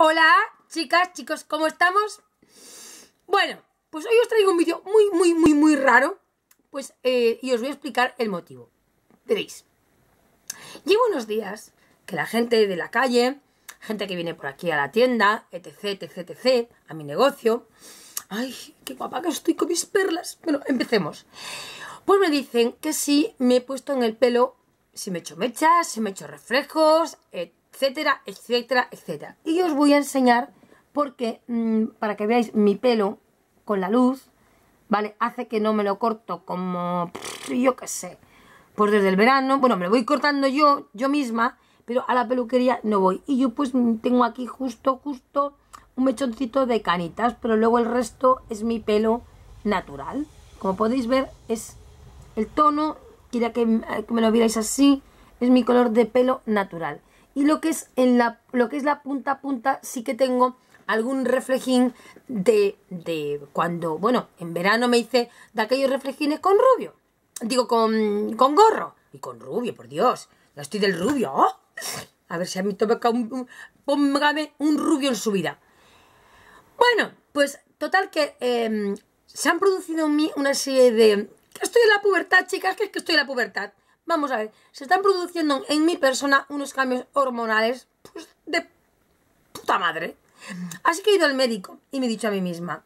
Hola, chicas, chicos, ¿cómo estamos? Bueno, pues hoy os traigo un vídeo muy, muy, muy, muy raro pues, eh, y os voy a explicar el motivo. Veréis, llevo unos días que la gente de la calle, gente que viene por aquí a la tienda, etc, etc, etc, a mi negocio, ¡ay, qué guapa que estoy con mis perlas! Bueno, empecemos. Pues me dicen que sí, me he puesto en el pelo si me he hecho mechas, si me he hecho reflejos, etc, etcétera, etcétera, etcétera. Y os voy a enseñar porque, mm, para que veáis mi pelo con la luz, ¿vale? Hace que no me lo corto como, yo qué sé, pues desde el verano, bueno, me lo voy cortando yo, yo misma, pero a la peluquería no voy. Y yo pues mm, tengo aquí justo, justo un mechoncito de canitas, pero luego el resto es mi pelo natural. Como podéis ver, es el tono, quiera que, eh, que me lo vierais así, es mi color de pelo natural y lo que es en la lo que es la punta a punta sí que tengo algún reflejín de, cuando, bueno, en verano me hice de aquellos reflejines con rubio, digo, con, con gorro y con rubio, por Dios, ya estoy del rubio, ¡Oh! a ver si a mí toca un, póngame un rubio en su vida. Bueno, pues total que em, se han producido en mí una serie de... que estoy en la pubertad, chicas, que es que estoy en la pubertad. Vamos a ver, se están produciendo en mi persona unos cambios hormonales pues, de puta madre. Así que he ido al médico y me he dicho a mí misma,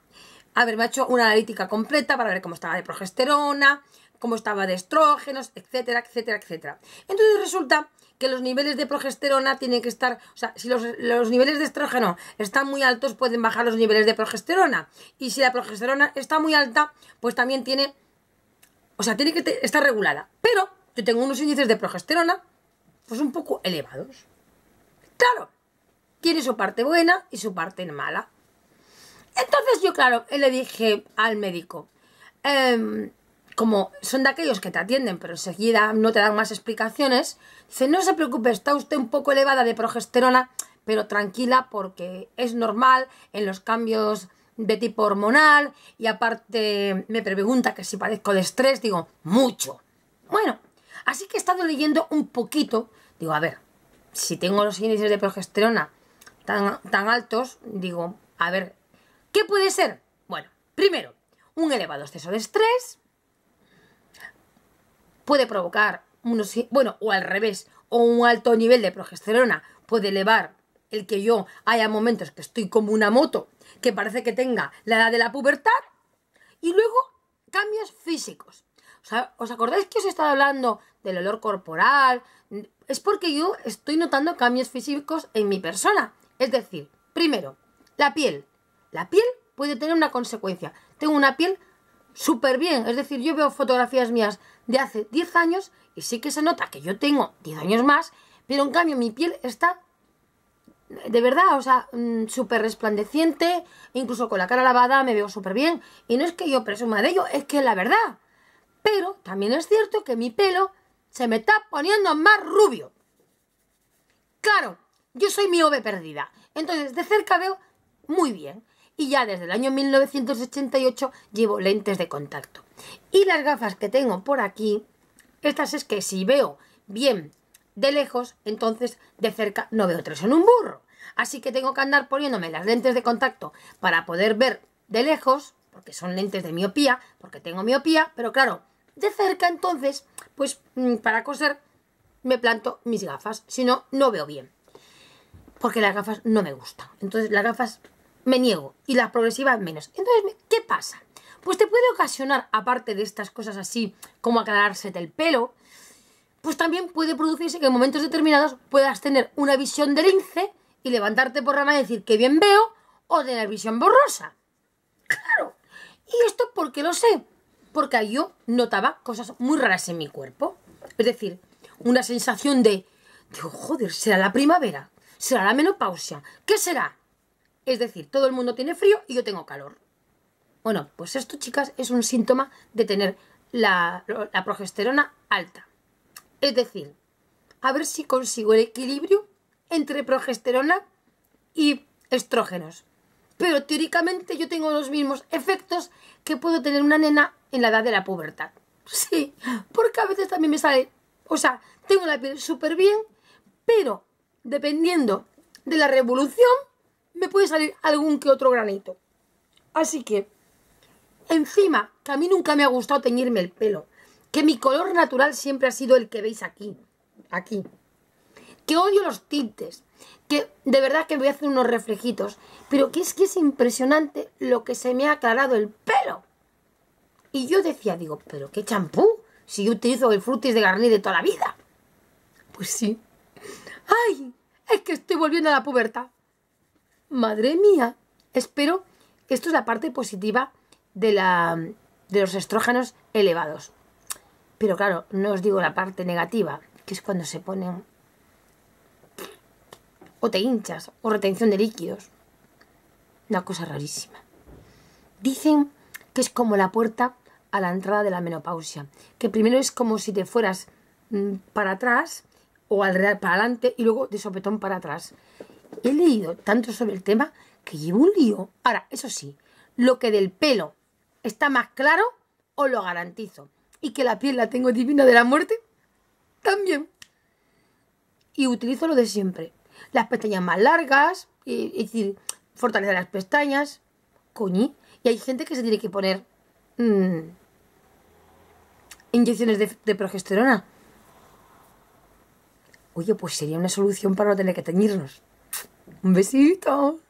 a ver, me ha hecho una analítica completa para ver cómo estaba de progesterona, cómo estaba de estrógenos, etcétera, etcétera, etcétera. Entonces resulta que los niveles de progesterona tienen que estar, o sea, si los, los, niveles de estrógeno están muy altos, pueden bajar los niveles de progesterona. Y si la progesterona está muy alta, pues también tiene, o sea, tiene que estar regulada. Pero yo tengo unos índices de progesterona pues un poco elevados. Claro, tiene su parte buena y su parte mala. Entonces yo, claro, le dije al médico, em, como son de aquellos que te atienden, pero enseguida no te dan más explicaciones, dice, no se preocupe, está usted un poco elevada de progesterona, pero tranquila porque es normal en los cambios de tipo hormonal y aparte me pregunta que si padezco de estrés, digo, mucho. Bueno, Así que he estado leyendo un poquito, digo, a ver, si tengo los índices de progesterona tan, tan altos, digo, a ver, ¿qué puede ser? Bueno, primero, un elevado exceso de estrés puede provocar unos, bueno, o al revés, o un alto nivel de progesterona puede elevar el que yo haya momentos que estoy como una moto, que parece que tenga la edad de la pubertad, y luego cambios físicos. ¿Os acordáis que os he estado hablando del olor corporal, es porque yo estoy notando cambios físicos en mi persona. Es decir, primero, la piel. La piel puede tener una consecuencia. Tengo una piel súper bien, es decir, yo veo fotografías mías de hace 10 años y sí que se nota que yo tengo 10 años más, pero en cambio mi piel está de verdad, o sea, mm, súper resplandeciente, incluso con la cara lavada me veo súper bien. Y no es que yo presuma de ello, es que es la verdad. Pero también es cierto que mi pelo se me está poniendo más rubio. Claro, yo soy miope perdida. Entonces, de cerca veo muy bien. Y ya desde el año 1988 llevo lentes de contacto. Y las gafas que tengo por aquí, estas es que si veo bien de lejos, entonces de cerca no veo tres en un burro. Así que tengo que andar poniéndome las lentes de contacto para poder ver de lejos, porque son lentes de miopía, porque tengo miopía, pero claro, de cerca, entonces, pues mm, para coser me planto mis gafas, si no, no veo bien. Porque las gafas no me gustan. Entonces las gafas me niego y las progresivas menos. Entonces, ¿qué pasa? Pues te puede ocasionar, aparte de estas cosas así como aclararse del pelo, pues también puede producirse que en momentos determinados puedas tener una visión de lince y levantarte por rama y decir que bien veo o tener visión borrosa. Claro. Y esto porque lo sé, porque yo notaba cosas muy raras en mi cuerpo. Es decir, una sensación de, digo, joder, será la primavera, será la menopausia, ¿qué será? Es decir, todo el mundo tiene frío y yo tengo calor. Bueno, pues esto, chicas, es un síntoma de tener la, la progesterona alta. Es decir, a ver si consigo el equilibrio entre progesterona y estrógenos. Pero teóricamente yo tengo los mismos efectos que puedo tener una nena en la edad de la pubertad. Sí, porque a veces también me sale, o sea, tengo la piel súper bien, pero dependiendo de la revolución, me puede salir algún que otro granito. Así que, encima, que a mí nunca me ha gustado teñirme el pelo, que mi color natural siempre ha sido el que veis aquí, aquí, que odio los tintes, que de verdad que voy a hacer unos reflejitos, pero que es que es impresionante lo que se me ha aclarado el pelo. Y yo decía, digo, pero qué champú, si yo utilizo el frutis de Garnier de toda la vida. Pues sí. ¡Ay! Es que estoy volviendo a la pubertad. Madre mía. Espero que esto es la parte positiva de, la, de los estrógenos elevados. Pero claro, no os digo la parte negativa, que es cuando se ponen o te hinchas, o retención de líquidos. Una cosa rarísima. Dicen que es como la puerta a la entrada de la menopausia. Que primero es como si te fueras mm, para atrás o al para adelante y luego de sopetón para atrás. He leído tanto sobre el tema que llevo un lío. Ahora, eso sí, lo que del pelo está más claro, os lo garantizo. Y que la piel la tengo divina de la muerte, también. Y utilizo lo de siempre. Las pestañas más largas, es decir, fortalecer las pestañas, coñí. Y hay gente que se tiene que poner mm, inyecciones de, progesterona. Oye, pues sería una solución para no tener que teñirnos. Un besito.